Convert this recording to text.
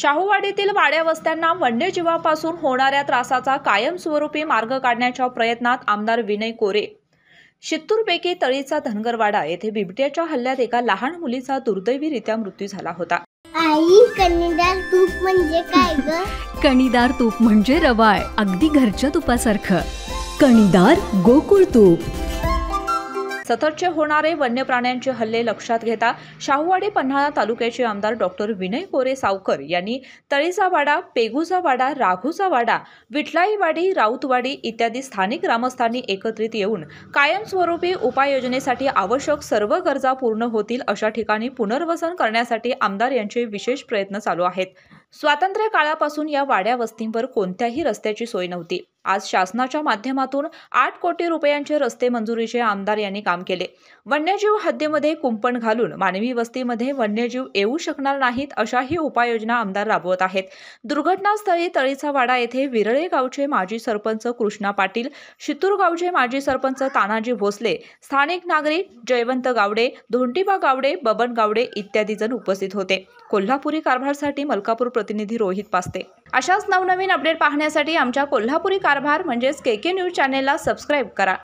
शाहूवाडीतील वाड्या वस्त्यांना वन्यजीवापासून होणाऱ्या त्रासाचा कायमस्वरूपी मार्ग काढण्याच्या प्रयत्नात आमदार विनय कोरे शित्तूरपैकी तळीचा धनगरवाडा येथे बिबट्याच्या हल्ल्यात एका लहान मुलीचा दुर्दैवीरित्या मृत्यू झाला होता आई कणीदार तूप म्हणजे काय ग कणीदार तूप म्हणजे रवाळ अगदी घरच्या तुपासारखं कणीदार गोकुळ तूप सततचे होणारे वन्य प्राण्यांचे हल्ले लक्षात घेता शाहूवाडी पन्हाळा तालुक्याचे आमदार डॉक्टर विनय कोरे सावकर यांनी तळीचा वाडा पेगूचा वाडा राघूचा वाडा विठलाईवाडी राऊतवाडी इत्यादी स्थानिक ग्रामस्थांनी एकत्रित येऊन कायमस्वरूपी उपाययोजनेसाठी आवश्यक सर्व गरजा पूर्ण होतील अशा ठिकाणी पुनर्वसन करण्यासाठी आमदार यांचे विशेष प्रयत्न चालू आहेत स्वातंत्र्य काळापासून या वाड्या वस्तींवर कोणत्याही रस्त्याची सोय नव्हती आज शासनाच्या माध्यमातून आठ कोटी रुपयांचे रस्ते मंजुरीचे आमदार यांनी काम केले वन्यजीव हद्दीमध्ये कुंपण घालून मानवी वस्तीमध्ये वन्यजीव येऊ शकणार नाहीत अशाही उपाययोजना आमदार राबवत आहेत दुर्घटनास्थळी तळीचा वाडा येथे विरळे गावचे माजी सरपंच कृष्णा पाटील शितूर गावचे माजी सरपंच तानाजी भोसले स्थानिक नागरिक जयवंत गावडे धोंटीबा गावडे बबन गावडे इत्यादी जण उपस्थित होते कोल्हापुरी कारभारसाठी मलकापूर प्रतिनिधी रोहित पास्ते अशाच नवनवीन अपडेट पाहण्यासाठी आमच्या कोल्हापुरी कारभार म्हणजेच के के न्यूज चॅनेलला सबस्क्राईब करा